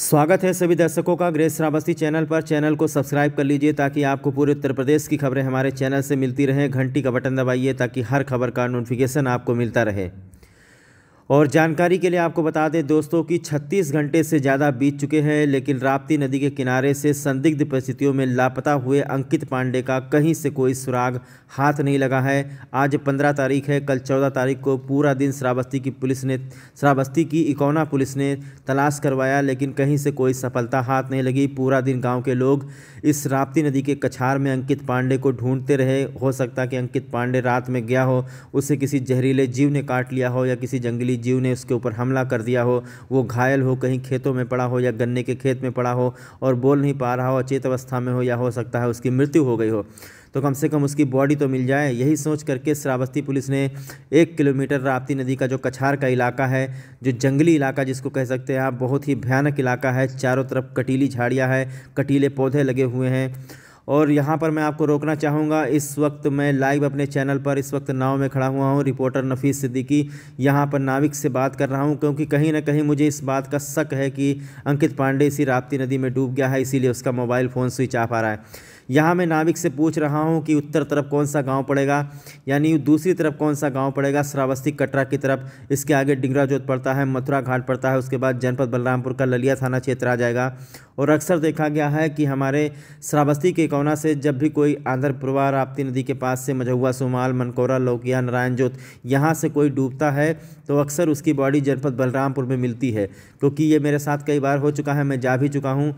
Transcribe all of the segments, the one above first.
स्वागत है सभी दर्शकों का ग्रेस श्रावस्ती चैनल पर चैनल को सब्सक्राइब कर लीजिए ताकि आपको पूरे उत्तर प्रदेश की खबरें हमारे चैनल से मिलती रहें घंटी का बटन दबाइए ताकि हर खबर का नोटिफिकेशन आपको मिलता रहे और जानकारी के लिए आपको बता दें दोस्तों कि 36 घंटे से ज़्यादा बीत चुके हैं लेकिन राप्ती नदी के किनारे से संदिग्ध परिस्थितियों में लापता हुए अंकित पांडे का कहीं से कोई सुराग हाथ नहीं लगा है आज 15 तारीख है कल 14 तारीख को पूरा दिन श्रावस्ती की पुलिस ने श्रावस्ती की इकौना पुलिस ने तलाश करवाया लेकिन कहीं से कोई सफलता हाथ नहीं लगी पूरा दिन गाँव के लोग इस राप्ती नदी के कछार में अंकित पांडे को ढूंढते रहे हो सकता कि अंकित पांडे रात में गया हो उसे किसी जहरीले जीव ने काट लिया हो या किसी जंगली कोई जीव ने उसके ऊपर हमला कर दिया हो वो घायल हो कहीं खेतों में पड़ा हो या गन्ने के खेत में पड़ा हो और बोल नहीं पा रहा हो अचेत अवस्था में हो या हो सकता है उसकी मृत्यु हो गई हो तो कम से कम उसकी बॉडी तो मिल जाए यही सोच करके श्रावस्ती पुलिस ने एक किलोमीटर राप्ती नदी का जो कछार का इलाका है जो जंगली इलाका जिसको कह सकते हैं आप बहुत ही भयानक इलाका है चारों तरफ कटीली झाड़ियाँ है कटीले पौधे लगे हुए हैं और यहाँ पर मैं आपको रोकना चाहूँगा इस वक्त मैं लाइव अपने चैनल पर इस वक्त नाव में खड़ा हुआ हूँ रिपोर्टर नफीस सिद्दीकी यहाँ पर नाविक से बात कर रहा हूँ क्योंकि कहीं ना कहीं मुझे इस बात का शक है कि अंकित पांडे इसी राप्ती नदी में डूब गया है इसीलिए उसका मोबाइल फ़ोन स्विच ऑफ आ रहा है यहाँ मैं नाविक से पूछ रहा हूँ कि उत्तर तरफ कौन सा गाँव पड़ेगा यानी दूसरी तरफ कौन सा गाँव पड़ेगा श्रावस्ती कटरा की तरफ इसके आगे डिंगरा जोत पड़ता है मथुरा घाट पड़ता है उसके बाद जनपद बलरामपुर का ललिया थाना क्षेत्र आ जाएगा और अक्सर देखा गया है कि हमारे श्रावस्ती के कोना से जब भी कोई आंध्र पुरवा राप्ती नदी के पास से मझौआ सुमाल मनकोरा लोकिया नारायण जोत यहाँ से कोई डूबता है तो अक्सर उसकी बॉडी जनपद बलरामपुर में मिलती है क्योंकि ये मेरे साथ कई बार हो चुका है मैं जा भी चुका हूँ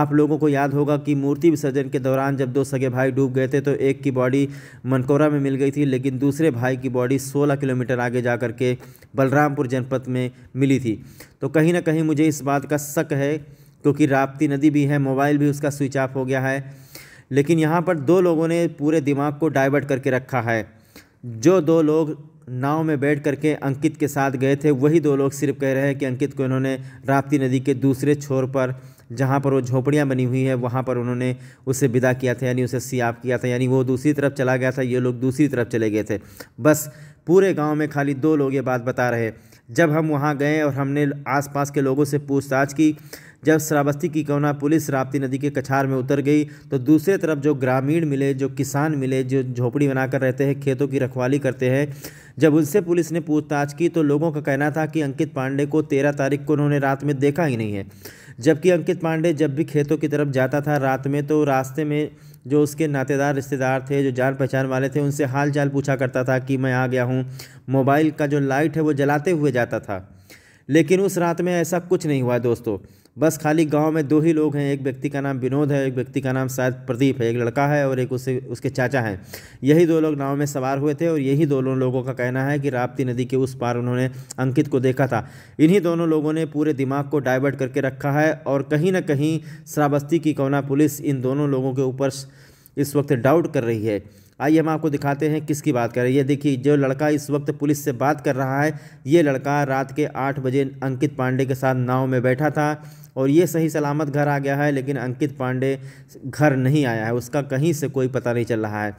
आप लोगों को याद होगा कि मूर्ति विसर्जन के दौरान जब दो सगे भाई डूब गए थे तो एक की बॉडी मनकोरा में मिल गई थी लेकिन दूसरे भाई की बॉडी सोलह किलोमीटर आगे जा कर के बलरामपुर जनपद में मिली थी तो कहीं ना कहीं मुझे इस बात का शक है क्योंकि राप्ती नदी भी है मोबाइल भी उसका स्विच ऑफ हो गया है लेकिन यहाँ पर दो लोगों ने पूरे दिमाग को डाइवर्ट करके रखा है जो दो लोग नाव में बैठ करके अंकित के साथ गए थे वही दो लोग सिर्फ कह रहे हैं कि अंकित को इन्होंने राप्ती नदी के दूसरे छोर पर जहाँ पर वो झोपड़ियाँ बनी हुई है वहाँ पर उन्होंने उसे विदा किया था यानी उसे सियाब किया था यानी वो दूसरी तरफ चला गया था ये लोग दूसरी तरफ चले गए थे बस पूरे गांव में खाली दो लोग ये बात बता रहे जब हम वहाँ गए और हमने आसपास के लोगों से पूछताछ की जब श्रावस्ती की कोना पुलिस राप्ती नदी के कछार में उतर गई तो दूसरे तरफ जो ग्रामीण मिले जो किसान मिले जो झोपड़ी बनाकर रहते हैं खेतों की रखवाली करते हैं जब उनसे पुलिस ने पूछताछ की तो लोगों का कहना था कि अंकित पांडे को तेरह तारीख को उन्होंने रात में देखा ही नहीं है जबकि अंकित पांडे जब भी खेतों की तरफ जाता था रात में तो रास्ते में जो उसके नातेदार रिश्तेदार थे जो जान पहचान वाले थे उनसे हाल चाल पूछा करता था कि मैं आ गया हूँ मोबाइल का जो लाइट है वो जलाते हुए जाता था लेकिन उस रात में ऐसा कुछ नहीं हुआ दोस्तों बस खाली गांव में दो ही लोग हैं एक व्यक्ति का नाम विनोद है एक व्यक्ति का नाम शायद प्रदीप है एक लड़का है और एक उसे उसके चाचा हैं यही दो लोग नाव में सवार हुए थे और यही दोनों लोगों का कहना है कि राप्ती नदी के उस पार उन्होंने अंकित को देखा था इन्हीं दोनों लोगों ने पूरे दिमाग को डाइवर्ट करके रखा है और कहीं ना कहीं श्रावस्ती की कोना पुलिस इन दोनों लोगों के ऊपर इस वक्त डाउट कर रही है आइए हम आपको दिखाते हैं किसकी बात कर रहे हैं ये देखिए जो लड़का इस वक्त पुलिस से बात कर रहा है ये लड़का रात के आठ बजे अंकित पांडे के साथ नाव में बैठा था और ये सही सलामत घर आ गया है लेकिन अंकित पांडे घर नहीं आया है उसका कहीं से कोई पता नहीं चल रहा है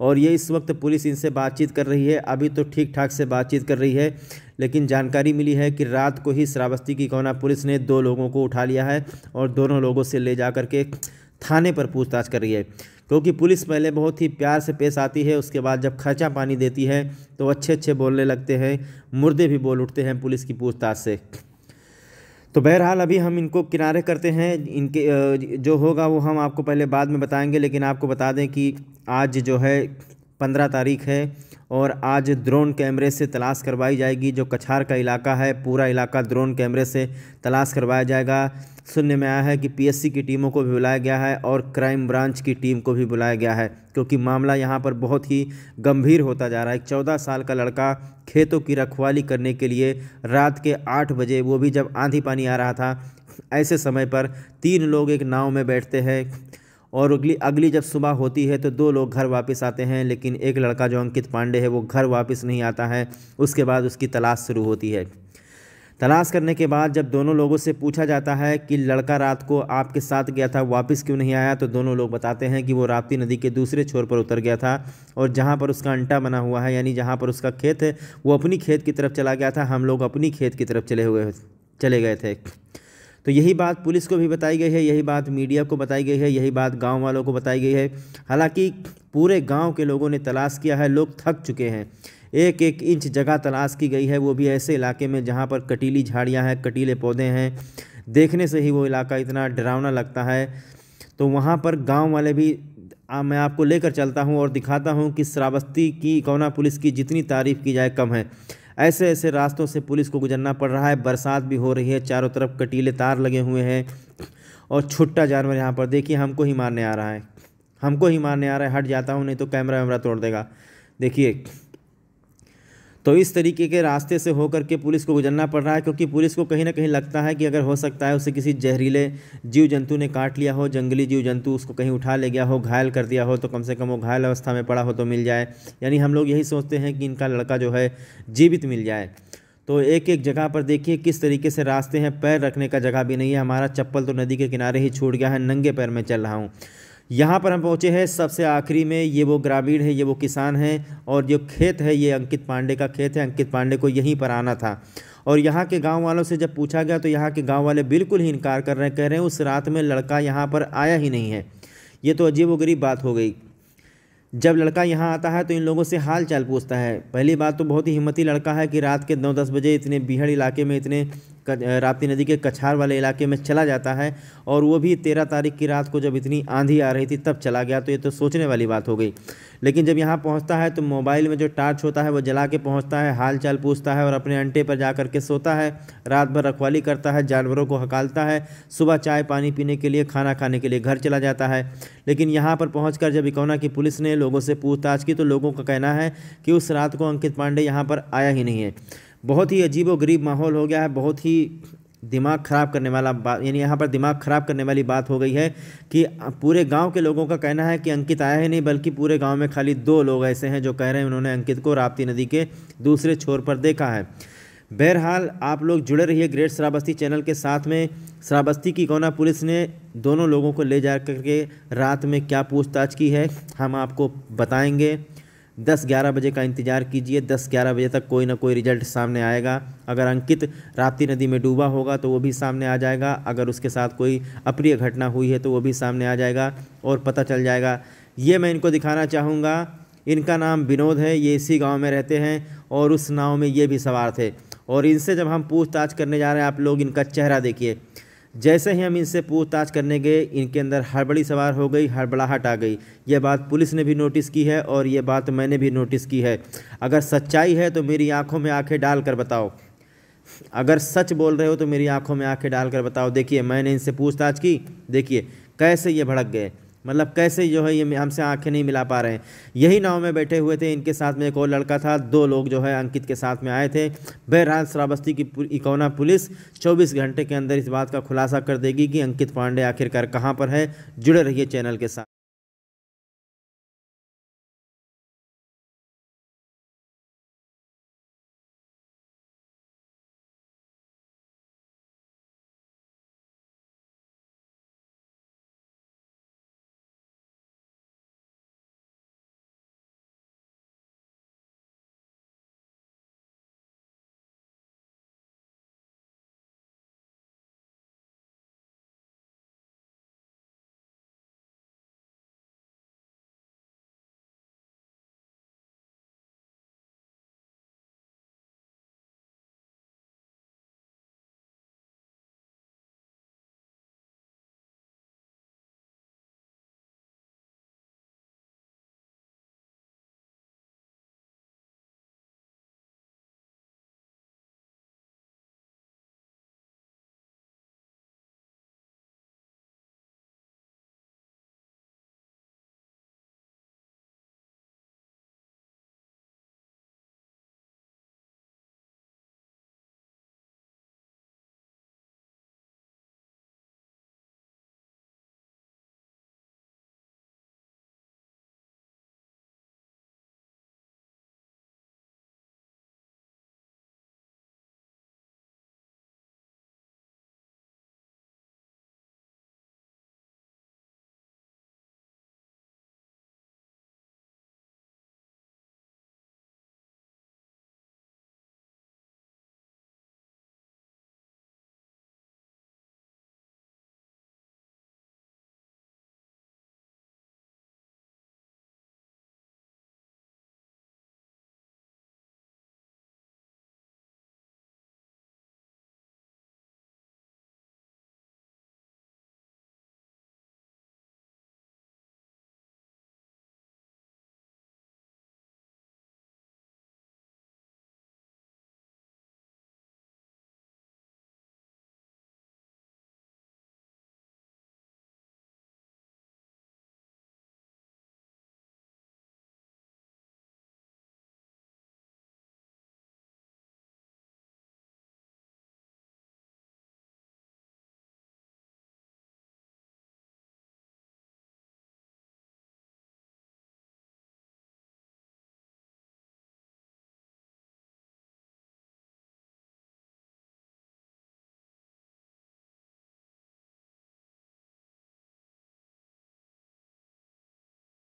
और ये इस वक्त पुलिस इनसे बातचीत कर रही है अभी तो ठीक ठाक से बातचीत कर रही है लेकिन जानकारी मिली है कि रात को ही श्रावस्ती की कोना पुलिस ने दो लोगों को उठा लिया है और दोनों लोगों से ले जा के थाने पर पूछताछ कर रही है क्योंकि पुलिस पहले बहुत ही प्यार से पेश आती है उसके बाद जब खर्चा पानी देती है तो अच्छे अच्छे बोलने लगते हैं मुर्दे भी बोल उठते हैं पुलिस की पूछताछ से तो बहरहाल अभी हम इनको किनारे करते हैं इनके जो होगा वो हम आपको पहले बाद में बताएंगे लेकिन आपको बता दें कि आज जो है पंद्रह तारीख है और आज ड्रोन कैमरे से तलाश करवाई जाएगी जो कछार का इलाका है पूरा इलाका ड्रोन कैमरे से तलाश करवाया जाएगा सुनने में आया है कि पीएससी की टीमों को भी बुलाया गया है और क्राइम ब्रांच की टीम को भी बुलाया गया है क्योंकि मामला यहाँ पर बहुत ही गंभीर होता जा रहा है एक चौदह साल का लड़का खेतों की रखवाली करने के लिए रात के आठ बजे वो भी जब आंधी पानी आ रहा था ऐसे समय पर तीन लोग एक नाव में बैठते हैं और अगली अगली जब सुबह होती है तो दो लोग घर वापस आते हैं लेकिन एक लड़का जो अंकित पांडे है वो घर वापस नहीं आता है उसके बाद उसकी तलाश शुरू होती है तलाश करने के बाद जब दोनों लोगों से पूछा जाता है कि लड़का रात को आपके साथ गया था वापस क्यों नहीं आया तो दोनों लोग बताते हैं कि वो राप्ती नदी के दूसरे छोर पर उतर गया था और जहाँ पर उसका अंटा बना हुआ है यानी जहाँ पर उसका खेत है वो अपनी खेत की तरफ चला गया था हम लोग अपनी खेत की तरफ चले हुए चले गए थे तो यही बात पुलिस को भी बताई गई है यही बात मीडिया को बताई गई है यही बात गांव वालों को बताई गई है हालांकि पूरे गांव के लोगों ने तलाश किया है लोग थक चुके हैं एक एक इंच जगह तलाश की गई है वो भी ऐसे इलाके में जहाँ पर कटीली झाड़ियाँ हैं कटीले पौधे हैं देखने से ही वो इलाका इतना डरावना लगता है तो वहाँ पर गाँव वाले भी आ, मैं आपको लेकर चलता हूँ और दिखाता हूँ कि श्रावस्ती की कोना पुलिस की जितनी तारीफ़ की जाए कम है ऐसे ऐसे रास्तों से पुलिस को गुजरना पड़ रहा है बरसात भी हो रही है चारों तरफ कटीले तार लगे हुए हैं और छुट्टा जानवर यहाँ पर देखिए हमको ही मारने आ रहा है हमको ही मारने आ रहा है हट जाता हूँ नहीं तो कैमरा वैमरा तोड़ देगा देखिए तो इस तरीके के रास्ते से होकर के पुलिस को गुजरना पड़ रहा है क्योंकि पुलिस को कहीं ना कहीं लगता है कि अगर हो सकता है उसे किसी जहरीले जीव जंतु ने काट लिया हो जंगली जीव जंतु उसको कहीं उठा ले गया हो घायल कर दिया हो तो कम से कम वो घायल अवस्था में पड़ा हो तो मिल जाए यानी हम लोग यही सोचते हैं कि इनका लड़का जो है जीवित मिल जाए तो एक एक जगह पर देखिए किस तरीके से रास्ते हैं पैर रखने का जगह भी नहीं है हमारा चप्पल तो नदी के किनारे ही छूट गया है नंगे पैर में चल रहा हूँ यहाँ पर हम पहुँचे हैं सबसे आखिरी में ये वो ग्रामीण है ये वो किसान है और जो खेत है ये अंकित पांडे का खेत है अंकित पांडे को यहीं पर आना था और यहाँ के गांव वालों से जब पूछा गया तो यहाँ के गांव वाले बिल्कुल ही इनकार कर रहे हैं कह रहे हैं उस रात में लड़का यहाँ पर आया ही नहीं है ये तो अजीब वरीब बात हो गई जब लड़का यहाँ आता है तो इन लोगों से हाल चाल पूछता है पहली बात तो बहुत ही हिम्मती लड़का है कि रात के नौ दस बजे इतने बीहड़ इलाके में इतने राप्ती नदी के कछार वाले इलाके में चला जाता है और वो भी तेरह तारीख की रात को जब इतनी आंधी आ रही थी तब चला गया तो ये तो सोचने वाली बात हो गई लेकिन जब यहाँ पहुँचता है तो मोबाइल में जो टार्च होता है वो जला के पहुँचता है हाल चाल पूछता है और अपने अंटे पर जा कर के सोता है रात भर रखवाली करता है जानवरों को हकालता है सुबह चाय पानी पीने के लिए खाना खाने के लिए घर चला जाता है लेकिन यहाँ पर पहुँच जब इकौना की पुलिस ने लोगों से पूछताछ की तो लोगों का कहना है कि उस रात को अंकित पांडे यहाँ पर आया ही नहीं है बहुत ही अजीब व गरीब माहौल हो गया है बहुत ही दिमाग ख़राब करने वाला बात यानी यहाँ पर दिमाग ख़राब करने वाली बात हो गई है कि पूरे गांव के लोगों का कहना है कि अंकित आया है नहीं बल्कि पूरे गांव में खाली दो लोग ऐसे हैं जो कह रहे हैं उन्होंने अंकित को राप्ती नदी के दूसरे छोर पर देखा है बहरहाल आप लोग जुड़े रहिए ग्रेट श्रावस्ती चैनल के साथ में श्रावस्ती की कोना पुलिस ने दोनों लोगों को ले जा करके रात में क्या पूछताछ की है हम आपको बताएँगे दस ग्यारह बजे का इंतजार कीजिए दस ग्यारह बजे तक कोई ना कोई रिजल्ट सामने आएगा अगर अंकित राप्ती नदी में डूबा होगा तो वो भी सामने आ जाएगा अगर उसके साथ कोई अप्रिय घटना हुई है तो वो भी सामने आ जाएगा और पता चल जाएगा ये मैं इनको दिखाना चाहूँगा इनका नाम विनोद है ये इसी गाँव में रहते हैं और उस नाव में ये भी सवार थे और इनसे जब हम पूछताछ करने जा रहे हैं आप लोग इनका चेहरा देखिए जैसे ही हम इनसे पूछताछ करने गए इनके अंदर हड़बड़ी सवार हो गई हड़बड़ाहट आ गई यह बात पुलिस ने भी नोटिस की है और ये बात मैंने भी नोटिस की है अगर सच्चाई है तो मेरी आंखों में आंखें डाल कर बताओ अगर सच बोल रहे हो तो मेरी आंखों में आंखें डाल कर बताओ देखिए मैंने इनसे पूछताछ की देखिए कैसे ये भड़क गए मतलब कैसे जो है ये हमसे आंखें नहीं मिला पा रहे हैं यही नाव में बैठे हुए थे इनके साथ में एक और लड़का था दो लोग जो है अंकित के साथ में आए थे बहरहाल श्रावस्ती की इकौना पुलिस 24 घंटे के अंदर इस बात का खुलासा कर देगी कि अंकित पांडे आखिरकार कहाँ पर है जुड़े रहिए चैनल के साथ